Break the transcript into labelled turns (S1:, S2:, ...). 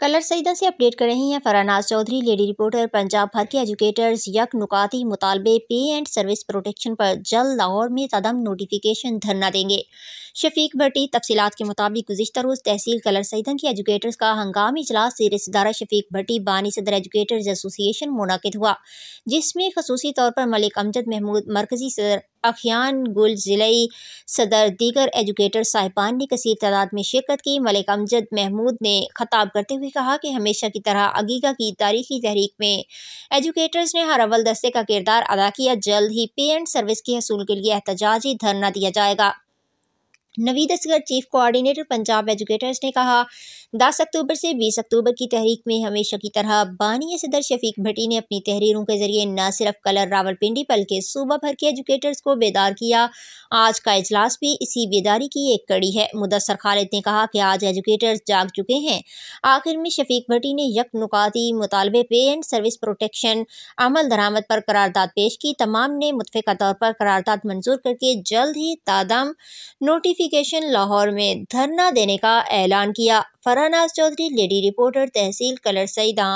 S1: colour Saeeda से update कर रही हैं फरानाज चौधरी लेडी रिपोर्टर पंजाब भर के एजुकेटर्स यक नुकाती मुतालबे पे एंड सर्विस प्रोटेक्शन पर जल्द लाहौर में तदम नोटिफिकेशन धरना देंगे शफीक भट्टी तफसीत के मुताबिक गुजशत रोज़ तहसील कलर सईदा के एजुकेटर्स का हंगामी इजलास सीरसदारा शफीक भट्टी बानी सदर एजुकेटर्स एसोसिएशन मुनद हुआ जिसमें खसूसी तौर पर मलिक अमजद महमूद मरकजी सदर अखियान गुल ज़िले सदर दीगर एजुकेटर साहिबान ने कसीर तादाद में शिरकत की मलिक अमजद महमूद ने खताब करते हुए कहा कि हमेशा की तरह अगीगा की तारीखी तहरीक में एजुकेटर्स ने हर अव्वल दस्ते का किरदार अदा किया जल्द ही पे एंड सर्विस के हसूल के लिए एहतजाजी धरना दिया जाएगा Naveed Asghar chief coordinator Punjab educators ने कहा 10 अक्टूबर से 20 अक्टूबर की तहरीक में हमेशा की तरह बानी सदर शफीक भट्टी ने अपनी तहरीरों के जरिए न सिर्फ कलर रावलपिंडी बल्कि सूबा भर के एजुकेटर्स को बेदार किया आज का अजलास भी इसी बेदारी की एक कड़ी है मुदसर खालिद ने कहा कि आज एजुकेटर्स जाग चुके हैं आखिर में शफीक भट्टी ने यक नुकाती मुतालबे पे एंड सर्विस प्रोटेक्शन अमल दरामद पर करारदाद पेश की तमाम ने मुतफ़ा तौर पर करारदाद मंजूर करके जल्द ही तादम नोटिफिक एजुकेशन लाहौर में धरना देने का ऐलान किया फरहानाज चौधरी लेडी रिपोर्टर तहसील कलर सईदा